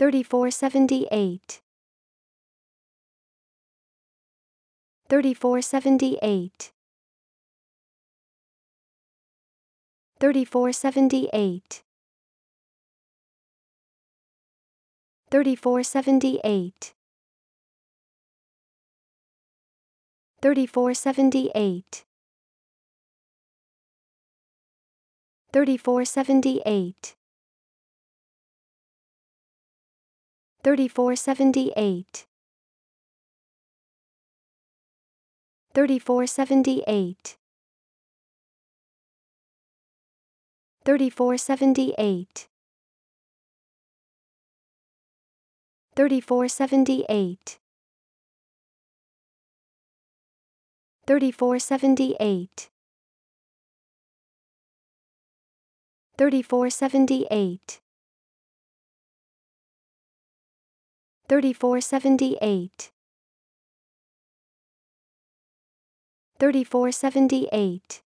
3478 3478 3478 3478 3478 3478 3478 3478 3478 3478 3478 3478 3478 3478